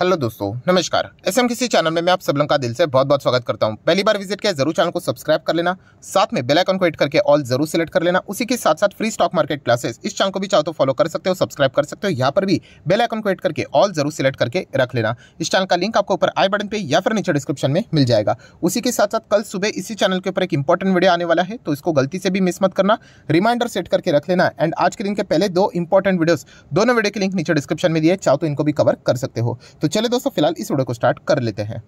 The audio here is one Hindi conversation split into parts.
हेलो दोस्तों नमस्कार एस एम किसी चैनल में मैं आप सब लोगों का दिल से बहुत बहुत स्वागत करता हूं पहली बार विजिट किया जरूर चैनल को सब्सक्राइब कर लेना साथ में बेल आइकन को हिट करके ऑल जरूर सेलेक्ट कर लेना उसी के साथ साथ फ्री स्टॉक मार्केट क्लासेस इस चैनल को भी चाहो तो फॉलो कर सकते हो सब्सक्राइब कर सकते हो यहाँ पर भी बेल आइकन को हिट करके ऑल जरूर सेलेक्ट करके रख लेना इस चैनल का लिंक आपको ऊपर आई बटन पर या फिर नीचे डिस्क्रिप्शन में मिल जाएगा उसी के साथ साथ कल सुबह इसी चैनल के ऊपर एक इंपॉर्टेंट वीडियो आने वाला है तो इसको गलती से भी मिस मत करना रिमाइंडर सेट करके रख लेना एंड आज के दिन के पहले दो इंपॉर्टेंट वीडियोज दोनों वीडियो के लिंक नीचे डिस्क्रिप्शन में दिए चाहो तो इनको भी कवर कर सकते हो तो तो चले दोस्तों फिलहाल इस वीडियो को स्टार्ट कर लेते हैं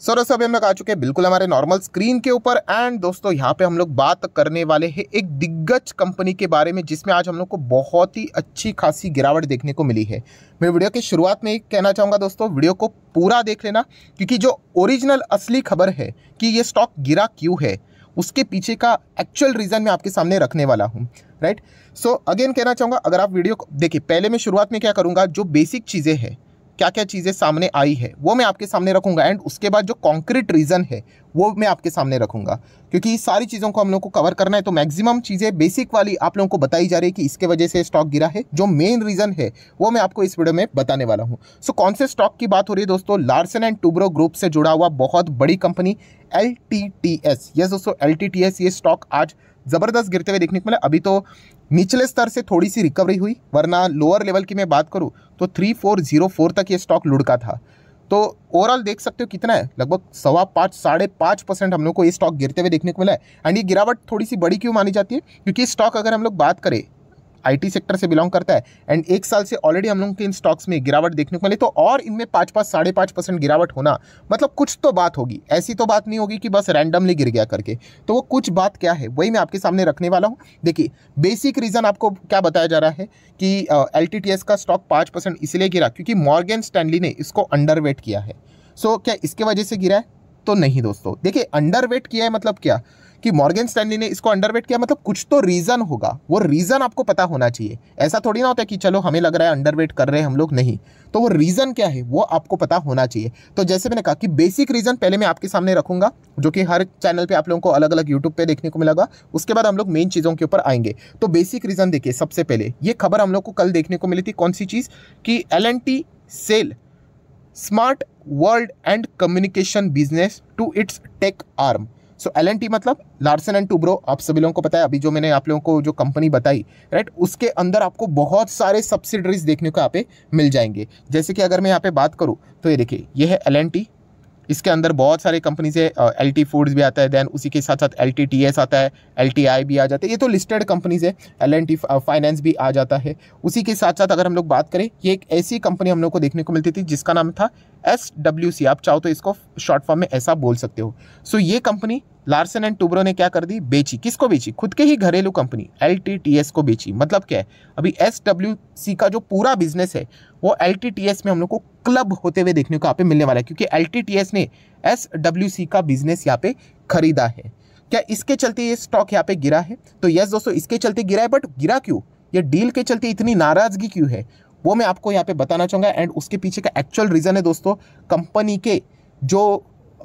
सर दोस्तों अभी हम लोग आ चुके हैं बिल्कुल हमारे नॉर्मल स्क्रीन के ऊपर एंड दोस्तों यहाँ पे हम लोग बात करने वाले हैं एक दिग्गज कंपनी के बारे में जिसमें आज हम लोग को बहुत ही अच्छी खासी गिरावट देखने को मिली है मैं वीडियो की शुरुआत में कहना चाहूँगा दोस्तों वीडियो को पूरा देख लेना क्योंकि जो ओरिजिनल असली खबर है कि ये स्टॉक गिरा क्यों है उसके पीछे का एक्चुअल रीज़न मैं आपके सामने रखने वाला हूँ राइट सो अगेन कहना चाहूँगा अगर आप वीडियो देखिए पहले मैं शुरुआत में क्या करूँगा जो बेसिक चीज़ें हैं क्या क्या चीज़ें सामने आई है वो मैं आपके सामने रखूँगा एंड उसके बाद जो कॉन्क्रीट रीज़न है वो मैं आपके सामने रखूँगा क्योंकि सारी चीज़ों को हम लोग को कवर करना है तो मैक्सिमम चीज़ें बेसिक वाली आप लोगों को बताई जा रही है कि इसके वजह से स्टॉक गिरा है जो मेन रीज़न है वो मैं आपको इस वीडियो में बताने वाला हूँ सो so, कौन से स्टॉक की बात हो रही है दोस्तों लार्सन एंड टूब्रो ग्रुप से जुड़ा हुआ बहुत बड़ी company L T T S yes दोस्तों एल टी टी एस ये स्टॉक आज ज़बरदस्त गिरते हुए देखने को मिला अभी तो निचले स्तर से थोड़ी सी रिकवरी हुई वरना लोअर लेवल की मैं बात करूँ तो थ्री फोर जीरो फोर तक ये स्टॉक लुढ़का था तो ओवरऑल देख सकते हो कितना है लगभग सवा पाँच साढ़े पाँच परसेंट हम लोग को ये स्टॉक गिरते हुए देखने को मिला है एंड ये गिरावट थोड़ी सी बड़ी क्यों मानी जाती है क्योंकि स्टॉक अगर हम लोग बात करें आईटी सेक्टर से बिलोंग करता है एंड एक साल से ऑलरेडी हम लोगों के इन स्टॉक्स में गिरावट देखने को मिली तो और इनमें पाँच पाँच साढ़े पाँच परसेंट गिरावट होना मतलब कुछ तो बात होगी ऐसी तो बात नहीं होगी कि बस रैंडमली गिर गया करके तो वो कुछ बात क्या है वही मैं आपके सामने रखने वाला हूँ देखिए बेसिक रीज़न आपको क्या बताया जा रहा है कि एल का स्टॉक पाँच इसलिए गिरा क्योंकि मॉर्गेन स्टैंडली ने इसको अंडर किया है सो so, क्या इसके वजह से गिरा है तो नहीं दोस्तों देखिए अंडर किया है मतलब क्या कि मॉर्गन स्टैंडली ने इसको अंडरवेट किया मतलब कुछ तो रीज़न होगा वो रीज़न आपको पता होना चाहिए ऐसा थोड़ी ना होता है कि चलो हमें लग रहा है अंडरवेट कर रहे हैं हम लोग नहीं तो वो रीज़न क्या है वो आपको पता होना चाहिए तो जैसे मैंने कहा कि बेसिक रीज़न पहले मैं आपके सामने रखूंगा जो कि हर चैनल पर आप लोगों को अलग अलग यूट्यूब पर देखने को मिलेगा उसके बाद हम लोग मेन चीज़ों के ऊपर आएंगे तो बेसिक रीज़न देखिए सबसे पहले ये खबर हम लोग को कल देखने को मिली थी कौन सी चीज़ कि एल सेल smart world and communication business to it's tech arm so L मतलब लार्सन एंड टूब्रो आप सभी लोगों को पता है अभी जो मैंने आप लोगों को जो कंपनी बताई राइट उसके अंदर आपको बहुत सारे सब्सिडरीज देखने को यहाँ पे मिल जाएंगे जैसे कि अगर मैं यहाँ पे बात करूँ तो ये देखिए ये है एल इसके अंदर बहुत सारे कंपनीज है एल टी फूड्स भी आता है देन उसी के साथ साथ एल टी टी एस आता है एल टी आई भी आ जाता है ये तो लिस्टेड कंपनीज है एल एन टी फाइनेंस भी आ जाता है उसी के साथ साथ अगर हम लोग बात करें ये एक ऐसी कंपनी हम लोग को देखने को मिलती थी जिसका नाम था एस डब्ल्यू सी आप चाहो तो इसको शॉर्ट फॉर्म में ऐसा बोल सकते हो सो so, ये कंपनी लार्सन एंड टूब्रो ने क्या कर दी बेची किसको बेची खुद के ही घरेलू company L T T S को बेची मतलब क्या है अभी एस डब्ल्यू सी का जो पूरा बिजनेस है वो एल टी टी एस में हम लोग को क्लब होते हुए देखने को यहाँ पे मिलने वाला है क्योंकि एल टी टी एस ने एस डब्ल्यू सी का बिजनेस यहाँ पे खरीदा है क्या इसके चलते ये स्टॉक यहाँ पे गिरा है तो यस दोस्तों इसके चलते गिरा है बट गिरा क्यों ये डील के चलते इतनी नाराजगी क्यों है वो मैं आपको यहाँ पे बताना चाहूँगा एंड उसके पीछे का एक्चुअल रीज़न है दोस्तों कंपनी के जो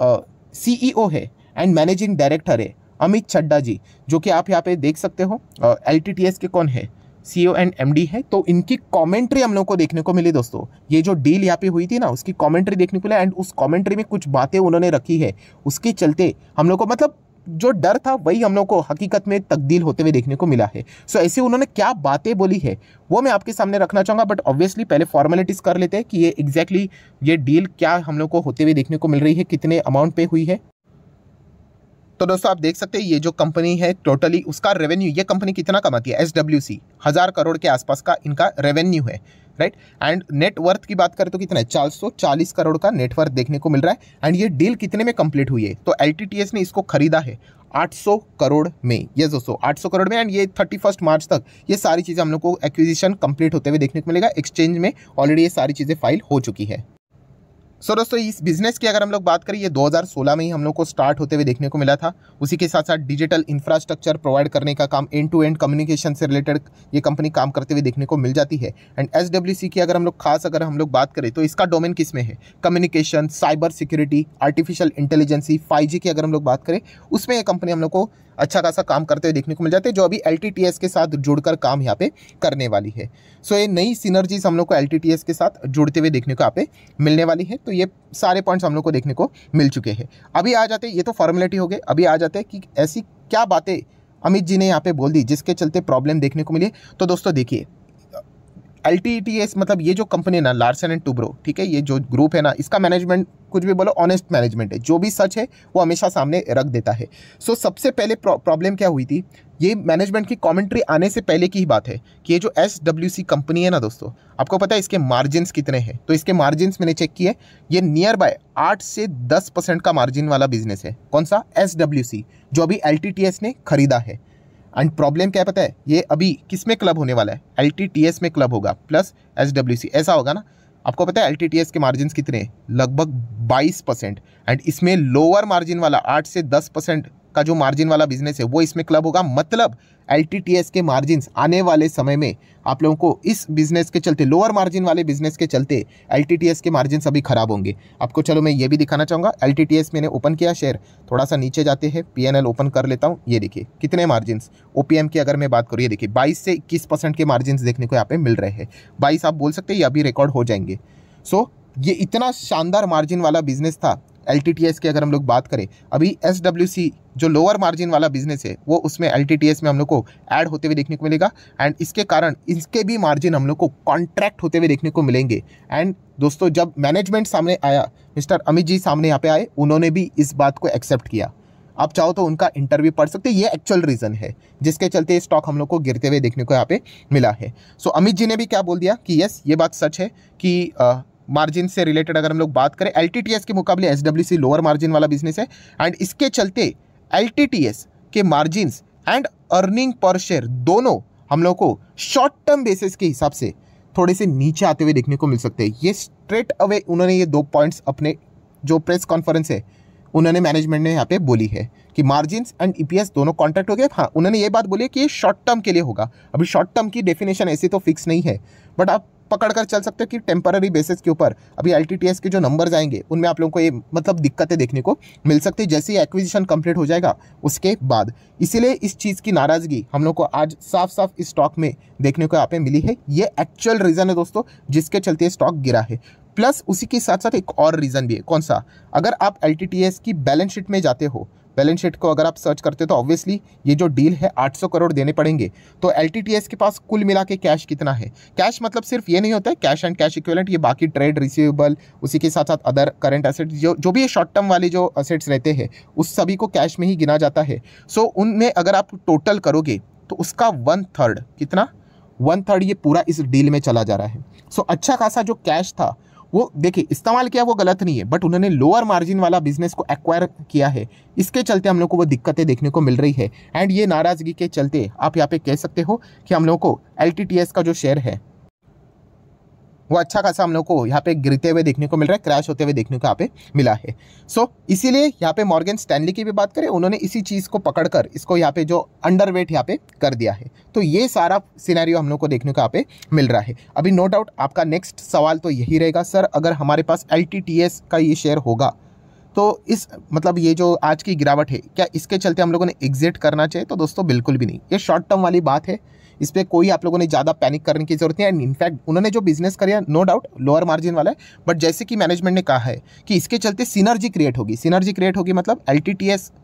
सी uh, e है एंड मैनेजिंग डायरेक्टर है अमित छड्डा जी जो कि आप यहाँ पे देख सकते हो एल के कौन है C O and M D है तो इनकी कॉमेंट्री हम लोग को देखने को मिली दोस्तों ये जो डील यहाँ पे हुई थी ना उसकी कॉमेंट्री देखने को मिली एंड उस कॉमेंट्री में कुछ बातें उन्होंने रखी है उसके चलते हम लोग को मतलब जो डर था वही हम लोग को हकीकत में तब्दील होते हुए देखने को मिला है सो so, ऐसे उन्होंने क्या बातें बोली है वो मैं आपके सामने रखना चाहूँगा बट ऑब्वियसली पहले फॉर्मेलिटीज़ कर लेते हैं कि ये एग्जैक्टली exactly ये डील क्या हम लोग को होते हुए देखने को मिल रही है कितने अमाउंट पे हुई है तो दोस्तों आप देख सकते हैं ये जो कंपनी है टोटली उसका रेवेन्यू ये कंपनी कितना कमाती है एस हज़ार करोड़ के आसपास का इनका रेवेन्यू है राइट एंड नेटवर्थ की बात करें तो कितना है चार करोड़ का नेटवर्थ देखने को मिल रहा है एंड ये डील कितने में कंप्लीट हुई है तो एल ने इसको खरीदा है 800 करोड़ में यस दोस्तों 800 करोड़ में एंड ये 31 मार्च तक ये सारी चीज़ें हम लोग को एक्विजिशन कंप्लीट होते हुए देखने को मिलेगा एक्सचेंज में ऑलरेडी ये सारी चीज़ें फाइल हो चुकी है सो दोस्तों इस बिजनेस की अगर हम लोग बात करें ये 2016 में ही हम लोग को स्टार्ट होते हुए देखने को मिला था उसी के साथ साथ डिजिटल इंफ्रास्ट्रक्चर प्रोवाइड करने का काम एंड टू एंड कम्युनिकेशन से रिलेटेड ये कंपनी काम करते हुए देखने को मिल जाती है एंड एस की अगर हम लोग खास अगर हम लोग बात करें तो इसका डोमेन किस में है communication cyber security artificial intelligence five की अगर हम लोग बात करें उसमें यह कंपनी हम लोग को अच्छा खासा काम करते हुए देखने को मिल जाते हैं जो अभी एल के साथ जुड़कर काम यहाँ पे करने वाली है सो so, ये नई सीनर्जीज हम लोग को एल के साथ जुड़ते हुए देखने को यहाँ पे मिलने वाली है तो ये सारे पॉइंट्स हम लोग को देखने को मिल चुके हैं अभी आ जाते ये तो फॉर्मेलिटी हो गए अभी आ जाते कि ऐसी क्या बातें अमित जी ने यहाँ पे बोल दी जिसके चलते प्रॉब्लम देखने को मिली तो दोस्तों देखिए एल e मतलब ये जो कंपनी है ना लार्सन एंड टूब्रो ठीक है ये जो ग्रुप है ना इसका मैनेजमेंट कुछ भी बोलो ऑनेस्ट मैनेजमेंट है जो भी सच है वो हमेशा सामने रख देता है सो so, सबसे पहले प्रॉब्लम क्या हुई थी ये मैनेजमेंट की कमेंट्री आने से पहले की ही बात है कि ये जो एस डब्ल्यू सी कंपनी है ना दोस्तों आपको पता है इसके मार्जिन कितने हैं तो इसके मार्जिन मैंने चेक किए ये नियर बाय आठ से दस परसेंट का मार्जिन वाला बिजनेस है कौन सा एस डब्ल्यू सी जो अभी एल टी टी एस ने खरीदा है एंड प्रॉब्लम क्या पता है ये अभी किस में क्लब होने वाला है एल टी टी एस में क्लब होगा प्लस एस डब्ल्यू सी ऐसा होगा ना आपको पता है एल टी टी एस के मार्जिन कितने लगभग बाईस परसेंट एंड इसमें लोअर मार्जिन वाला आठ से दस परसेंट का जो मार्जिन वाला बिजनेस है वो इसमें क्लब होगा मतलब एल के मार्जिन आने वाले समय में आप लोगों को इस बिजनेस के चलते लोअर मार्जिन वाले बिजनेस के चलते एल के मार्जिन अभी खराब होंगे आपको चलो मैं ये भी दिखाना चाहूँगा एल मैंने ओपन किया शेयर थोड़ा सा नीचे जाते हैं पी ओपन कर लेता हूँ ये देखिए कितने मार्जिन ओ की अगर मैं बात करूँ ये देखिए बाईस से इक्कीस के मार्जिन देखने को यहाँ पे मिल रहे हैं बाईस आप बोल सकते हैं ये अभी रिकॉर्ड हो जाएंगे सो so, ये इतना शानदार मार्जिन वाला बिजनेस था एल की अगर हम लोग बात करें अभी एस जो लोअर मार्जिन वाला बिजनेस है वो उसमें एल में हम लोग को ऐड होते हुए देखने को मिलेगा एंड इसके कारण इसके भी मार्जिन हम लोग को कॉन्ट्रैक्ट होते हुए देखने को मिलेंगे एंड दोस्तों जब मैनेजमेंट सामने आया मिस्टर अमित जी सामने यहाँ पे आए उन्होंने भी इस बात को एक्सेप्ट किया आप चाहो तो उनका इंटरव्यू पढ़ सकते हैं ये एक्चुअल रीज़न है जिसके चलते स्टॉक हम लोग को गिरते हुए देखने को यहाँ पे मिला है सो so, अमित जी ने भी क्या बोल दिया कि यस ये बात सच है कि आ, मार्जिन से रिलेटेड अगर हम लोग बात करें एल के मुकाबले एस लोअर मार्जिन वाला बिजनेस है एंड इसके चलते एल के margins and earning per share दोनों हम लोग को शॉर्ट टर्म बेसिस के हिसाब से थोड़े से नीचे आते हुए देखने को मिल सकते हैं ये स्ट्रेट अवे उन्होंने ये दो पॉइंट्स अपने जो प्रेस कॉन्फ्रेंस है उन्होंने मैनेजमेंट ने यहाँ पे बोली है कि मार्जिनस एंड ई दोनों कॉन्ट्रैक्ट हो गए हाँ उन्होंने ये बात बोली कि ये शॉर्ट टर्म के लिए होगा अभी शॉर्ट टर्म की डेफिनेशन ऐसी तो फिक्स नहीं है बट आप पकड़कर चल सकते हो कि टेम्पररी बेसिस के ऊपर अभी एल के जो नंबर आएंगे उनमें आप लोगों को ये मतलब दिक्कतें देखने को मिल सकती है जैसे ही एक्विजिशन कंप्लीट हो जाएगा उसके बाद इसीलिए इस चीज़ की नाराज़गी हम लोग को आज साफ साफ इस स्टॉक में देखने को यहाँ पे मिली है ये एक्चुअल रीज़न है दोस्तों जिसके चलते स्टॉक गिरा है प्लस उसी के साथ साथ एक और रीज़न भी है कौन सा अगर आप एल की बैलेंस शीट में जाते हो बैलेंस शीट को अगर आप सर्च करते हो तो ऑब्वियसली ये जो डील है 800 करोड़ देने पड़ेंगे तो एल के पास कुल मिला के कैश कितना है कैश मतलब सिर्फ ये नहीं होता है कैश एंड कैश इक्वलेंट ये बाकी ट्रेड रिसीवेबल उसी के साथ साथ अदर करंट एसेट जो जो भी ये शॉर्ट टर्म वाले जो असेट्स रहते हैं उस सभी को कैश में ही गिना जाता है सो so, उनमें अगर आप टोटल करोगे तो उसका वन थर्ड कितना वन थर्ड ये पूरा इस डील में चला जा रहा है सो so, अच्छा खासा जो कैश था वो देखिए इस्तेमाल किया वो गलत नहीं है बट उन्होंने लोअर मार्जिन वाला बिजनेस को एक्वायर किया है इसके चलते हम लोग को वो दिक्कतें देखने को मिल रही है एंड ये नाराज़गी के चलते आप यहाँ पे कह सकते हो कि हम लोग को एल का जो शेयर है वो अच्छा खासा हम लोग को यहाँ पे गिरते हुए देखने को मिल रहा है क्रैश होते हुए देखने को यहाँ पे मिला है सो so, इसीलिए यहाँ पे मॉर्गन स्टैनली की भी बात करें उन्होंने इसी चीज़ को पकड़कर इसको यहाँ पे जो अंडर वेट यहाँ पे कर दिया है तो ये सारा सिनेरियो हम लोग को देखने को यहाँ पे मिल रहा है अभी नो डाउट आपका नेक्स्ट सवाल तो यही रहेगा सर अगर हमारे पास एल का ये शेयर होगा तो इस मतलब ये जो आज की गिरावट है क्या इसके चलते हम लोगों ने एग्जिट करना चाहिए तो दोस्तों बिल्कुल भी नहीं ये शॉर्ट टर्म वाली बात है इस पर कोई आप लोगों ने ज़्यादा पैनिक करने की जरूरत नहीं एंड इनफैक्ट उन्होंने जो बिजनेस करिया नो डाउट लोअर मार्जिन वाला है बट जैसे कि मैनेजमेंट ने कहा है कि इसके चलते सीनर्जी क्रिएट होगी सीनर्जी क्रिएट होगी मतलब एल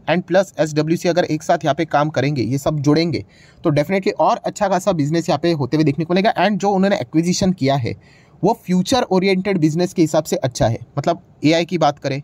एंड प्लस एस अगर एक साथ यहाँ पे काम करेंगे ये सब जुड़ेंगे तो डेफिनेटली और अच्छा खासा बिजनेस यहाँ पे होते हुए देखने को मिलेगा एंड जो उन्होंने एक्विजिशन किया है वो फ्यूचर ओरिएंटेड बिजनेस के हिसाब से अच्छा है मतलब एआई की बात करें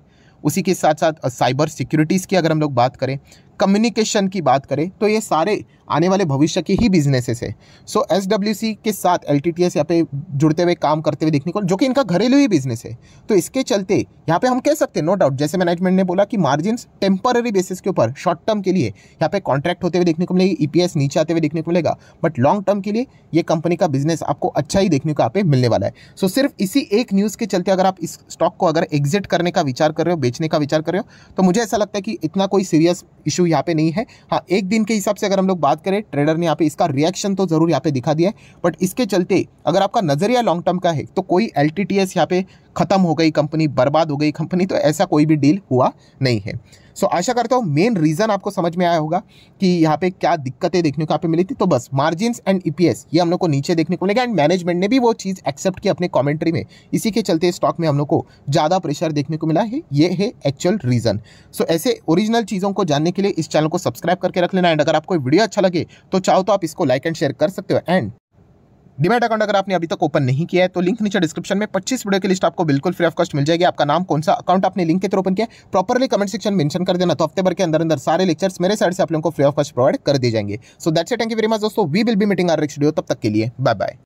उसी के साथ साथ साइबर सिक्योरिटीज़ की अगर हम लोग बात करें कम्युनिकेशन की बात करें तो ये सारे आने वाले भविष्य के ही बिजनेसेस है सो एस डब्ल्यू सी के साथ एल टी टी एस यहाँ पे जुड़ते हुए काम करते हुए देखने को जो कि इनका घरेलू ही बिजनेस है तो इसके चलते यहाँ पे हम कह सकते हैं नो डाउट जैसे मैनेजमेंट ने बोला कि मार्जिन टेम्पररी बेसिस के ऊपर शॉर्ट टर्म के लिए यहाँ पे कॉन्ट्रैक्ट होते हुए देखने को मिलेगी ई पी एस नीचे आते हुए देखने को मिलेगा बट लॉन्ग टर्म के लिए ये कंपनी का बिजनेस आपको अच्छा ही देखने को यहाँ पे मिलने वाला है सो so, सिर्फ इसी एक न्यूज़ के चलते अगर आप इस स्टॉक को अगर एग्जिट करने का विचार कर रहे हो बेचने का विचार कर रहे हो तो मुझे ऐसा लगता है कि इतना कोई सीरियस इशू हुई यहाँ पे नहीं है हाँ एक दिन के हिसाब से अगर हम लोग बात करें ट्रेडर ने यहाँ पे इसका रिएक्शन तो ज़रूर यहाँ पे दिखा दिया है बट इसके चलते अगर आपका नज़रिया लॉन्ग टर्म का है तो कोई एल टी टी एस यहाँ पे ख़त्म हो गई कंपनी बर्बाद हो गई कंपनी तो ऐसा कोई भी डील हुआ नहीं है सो आशा करता हूँ मेन रीज़न आपको समझ में आया होगा कि यहाँ पे क्या दिक्कतें देखने को यहाँ पे मिली थी तो बस मार्जिन एंड ई ये हम लोग को नीचे देखने को मिलेगा एंड मैनेजमेंट ने भी वो चीज़ एक्सेप्ट की अपने कॉमेंट्री में इसी के चलते स्टॉक में हम लोग को ज़्यादा प्रेशर देखने को मिला है ये है एक्चुअल रीज़न सो ऐसे ओरिजिनल चीज़ों को जानने के लिए इस चैनल को सब्सक्राइब करके रख लेना एंड अगर आपको वीडियो अच्छा लगे तो चाहो तो आप इसको लाइक एंड शेयर कर सकते हो एंड डिमेट अकाउंट अगर आपने अभी तक ओपन नहीं किया है तो लिंक नीचे डिस्क्रिप्शन में 25 वीडियो की लिस्ट आपको बिल्कुल फ्री ऑफ कॉस्ट मिल जाएगी आपका नाम कौन सा अकाउंट आपने लिंक के थ्रू ओपन किया प्रॉपरली कमेंट सेक्शन मेंशन कर देना तो हफ्ते भर के अंदर अंदर सारे लेक्चर्स मेरे साइड से आप लोगों को फ्री ऑफ कॉस्ट प्रोवाइड कर दी जाएंगे सो दैट्स से थैंक यू वेरी मच दोस्तों we will be meeting our next video तब तक के लिए बाय बाय